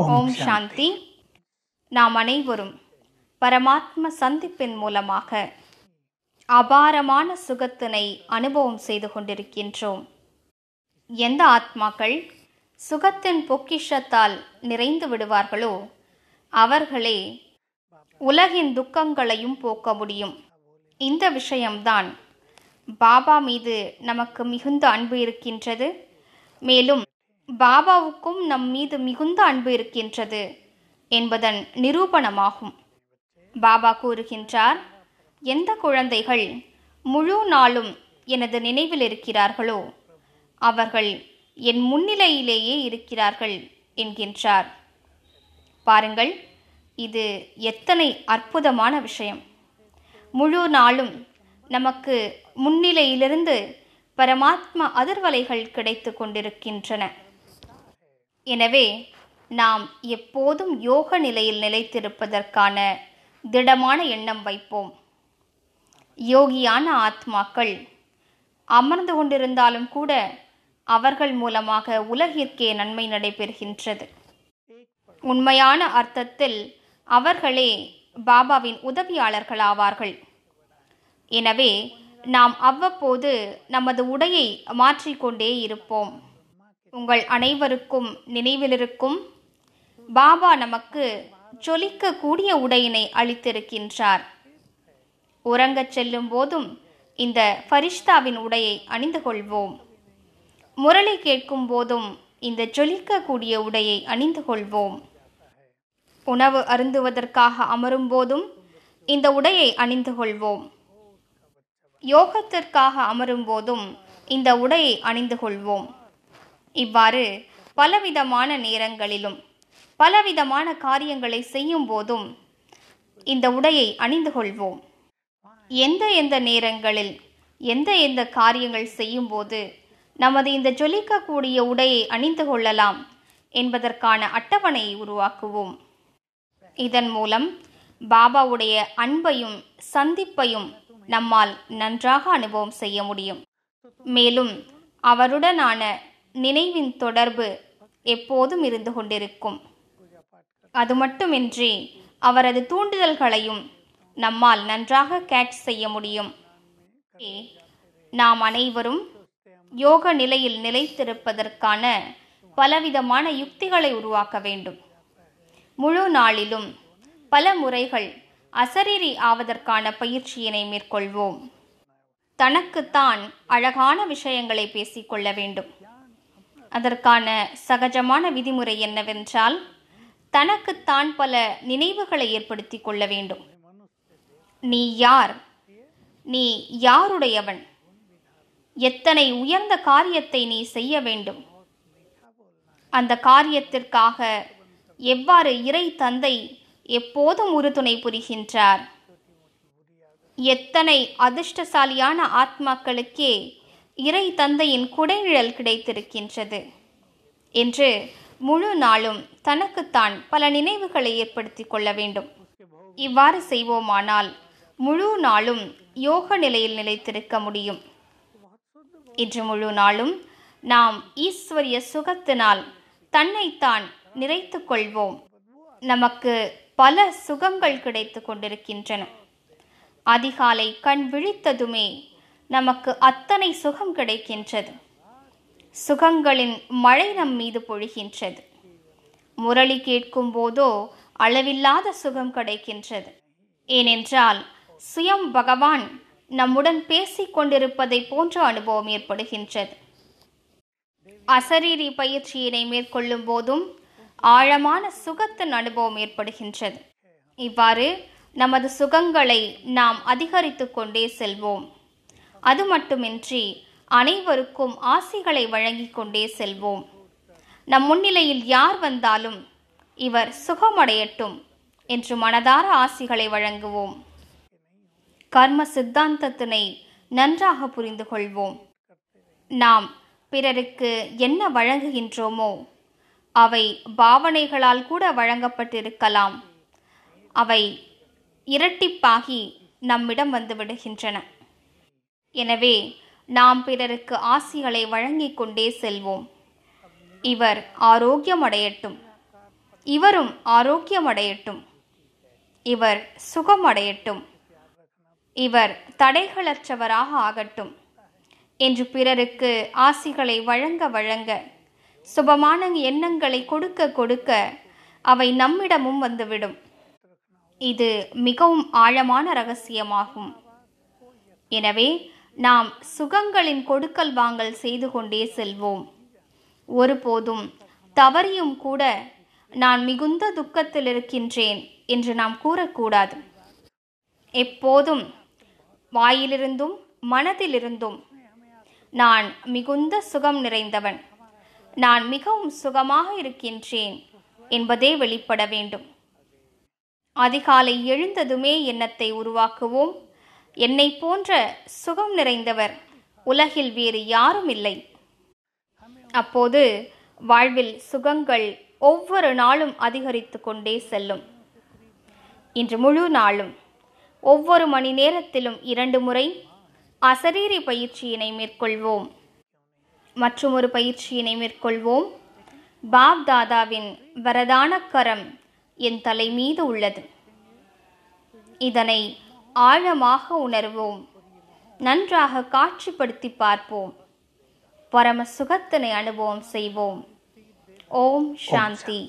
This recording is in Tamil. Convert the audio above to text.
ஓம் சாந்தி நாம் அனைவரும் பரமாத்ம சந்திப்பின் மூலமாக அபாரமான சுகத்தினை அனுபவம் செய்து கொண்டிருக்கின்றோம் எந்த ஆத்மாக்கள் சுகத்தின் பொக்கிஷத்தால் நிறைந்து விடுவார்களோ அவர்களே உலகின் துக்கங்களையும் போக்க முடியும் இந்த விஷயம்தான் பாபா மீது நமக்கு மிகுந்த அன்பு இருக்கின்றது மேலும் பாபாவுக்கும் நம் மீது மிகுந்த அன்பு இருக்கின்றது என்பதன் நிரூபணமாகும் பாபா கூறுகின்றார் எந்த குழந்தைகள் முழு நாளும் எனது நினைவில் இருக்கிறார்களோ அவர்கள் என் முன்னிலையிலேயே இருக்கிறார்கள் என்கின்றார் பாருங்கள் இது எத்தனை அற்புதமான விஷயம் முழு நாளும் நமக்கு முன்னிலையிலிருந்து பரமாத்மா அதிர்வலைகள் கிடைத்து கொண்டிருக்கின்றன எனவே நாம் எப்போதும் யோக நிலையில் நிலைத்திருப்பதற்கான திடமான எண்ணம் வைப்போம் யோகியான ஆத்மாக்கள் அமர்ந்து கொண்டிருந்தாலும் கூட அவர்கள் மூலமாக உலகிற்கே நன்மை நடைபெறுகின்றது உண்மையான அர்த்தத்தில் அவர்களே பாபாவின் உதவியாளர்களாவார்கள் எனவே நாம் அவ்வப்போது நமது உடையை மாற்றிக்கொண்டே இருப்போம் உங்கள் அனைவருக்கும் நினைவிலிருக்கும் பாபா நமக்கு கூடிய உடையினை அளித்திருக்கின்றார் உறங்கச் செல்லும் போதும் இந்த ஃபரிஷ்தாவின் உடையை அணிந்து கொள்வோம் முரளி கேட்கும் போதும் இந்த கூடிய உடையை அணிந்து கொள்வோம் உணவு அருந்துவதற்காக அமரும் போதும் இந்த உடையை அணிந்து கொள்வோம் யோகத்திற்காக அமரும் போதும் இந்த உடையை அணிந்து கொள்வோம் இவ்வாறு பலவிதமான நேரங்களிலும் பலவிதமான காரியங்களை செய்யும் போதும் இந்த உடையை அணிந்து கொள்வோம் எந்த எந்த நேரங்களில் எந்த எந்த காரியங்கள் செய்யும்போது நமது இந்த ஜொலிக்கக்கூடிய உடையை அணிந்து கொள்ளலாம் என்பதற்கான அட்டவணையை உருவாக்குவோம் இதன் மூலம் பாபாவுடைய அன்பையும் சந்திப்பையும் நம்மால் நன்றாக அனுபவம் செய்ய முடியும் மேலும் அவருடனான நினைவின் தொடர்பு எப்போதும் இருந்து கொண்டிருக்கும் அது மட்டுமின்றி அவரது தூண்டுதல்களையும் நம்மால் நன்றாக கேட்ச் செய்ய முடியும் நாம் அனைவரும் யோக நிலையில் நிலைத்திருப்பதற்கான பலவிதமான யுக்திகளை உருவாக்க வேண்டும் முழு நாளிலும் பல முறைகள் அசரீரி ஆவதற்கான பயிற்சியினை மேற்கொள்வோம் தனக்குத்தான் அழகான விஷயங்களை பேசிக்கொள்ள வேண்டும் அதற்கான சகஜமான விதிமுறை என்னவென்றால் தனக்குத்தான் பல நினைவுகளை ஏற்படுத்தி கொள்ள வேண்டும் நீ யார் நீ யாருடையவன் எத்தனை உயர்ந்த காரியத்தை நீ செய்ய வேண்டும் அந்த காரியத்திற்காக எவ்வாறு இறை தந்தை எப்போதும் உறுதுணை புரிகின்றார் எத்தனை அதிர்ஷ்டசாலியான ஆத்மாக்களுக்கே இறை தந்தையின் குடைநிழல் கிடைத்திருக்கின்றது என்று முழு நாளும் தனக்குத்தான் பல நினைவுகளை ஏற்படுத்தி கொள்ள வேண்டும் இவ்வாறு செய்வோமானால் முழு நாளும் யோக நிலையில் நிலைத்திருக்க முடியும் இன்று முழு நாளும் நாம் ஈஸ்வரிய சுகத்தினால் தன்னைத்தான் நிறைத்து கொள்வோம் நமக்கு பல சுகங்கள் கிடைத்து கொண்டிருக்கின்றன அதிகாலை கண் விழித்ததுமே நமக்கு அத்தனை சுகம் கிடைக்கின்றது சுகங்களின் மழை நம் மீது பொழிகின்றது முரளி கேட்கும் போதோ அளவில்லாத சுகம் கிடைக்கின்றது ஏனென்றால் சுயம் பகவான் நம்முடன் பேசிக் கொண்டிருப்பதை போன்ற அனுபவம் ஏற்படுகின்றது அசரீரி பயிற்சியினை மேற்கொள்ளும் போதும் ஆழமான சுகத்தின் அனுபவம் ஏற்படுகின்றது இவ்வாறு நமது சுகங்களை நாம் அதிகரித்துக் கொண்டே செல்வோம் அது மட்டுமின்றி அனைவருக்கும் ஆசைகளை வழங்கி கொண்டே செல்வோம் நம் முன்னிலையில் யார் வந்தாலும் இவர் சுகமடையட்டும் என்று மனதார ஆசிகளை வழங்குவோம் கர்ம சித்தாந்தத்தினை நன்றாக புரிந்து கொள்வோம் நாம் பிறருக்கு என்ன வழங்குகின்றோமோ அவை பாவனைகளால் கூட வழங்கப்பட்டிருக்கலாம் அவை இரட்டிப்பாகி நம்மிடம் வந்து விடுகின்றன எனவே நாம் பிறருக்கு ஆசிகளை வழங்கிக் கொண்டே செல்வோம் இவர் ஆரோக்கியமடையட்டும் இவரும் ஆரோக்கியமடையட்டும் இவர் சுகமடையட்டும் இவர் தடைகளற்றவராக ஆகட்டும் என்று பிறருக்கு ஆசிகளை வழங்க வழங்க சுபமான எண்ணங்களை கொடுக்க கொடுக்க அவை நம்மிடமும் வந்துவிடும் இது மிகவும் ஆழமான ரகசியமாகும் எனவே நாம் சுகங்களின் கொடுக்கல் வாங்கல் செய்து கொண்டே செல்வோம் ஒருபோதும் தவறியும் கூட நான் மிகுந்த துக்கத்தில் இருக்கின்றேன் என்று நாம் கூறக்கூடாது எப்போதும் வாயிலிருந்தும் மனதிலிருந்தும் நான் மிகுந்த சுகம் நிறைந்தவன் நான் மிகவும் சுகமாக இருக்கின்றேன் என்பதே வெளிப்பட வேண்டும் அதிகாலை எழுந்ததுமே எண்ணத்தை உருவாக்குவோம் என்னை போன்ற சுகம் நிறைந்தவர் உலகில் வேறு யாரும் இல்லை அப்போது வாழ்வில் சுகங்கள் ஒவ்வொரு நாளும் அதிகரித்து கொண்டே செல்லும் இன்று முழு நாளும் ஒவ்வொரு மணி நேரத்திலும் இரண்டு முறை அசரீரி பயிற்சியினை மேற்கொள்வோம் மற்றும் ஒரு பயிற்சியினை மேற்கொள்வோம் பாப் தாதாவின் வரதான கரம் என் தலை மீது உள்ளது இதனை ஆழமாக உணர்வோம் நன்றாக காட்சிப்படுத்தி பார்ப்போம் பரம சுகத்தினை அனுபவம் செய்வோம் ஓம் சாந்தி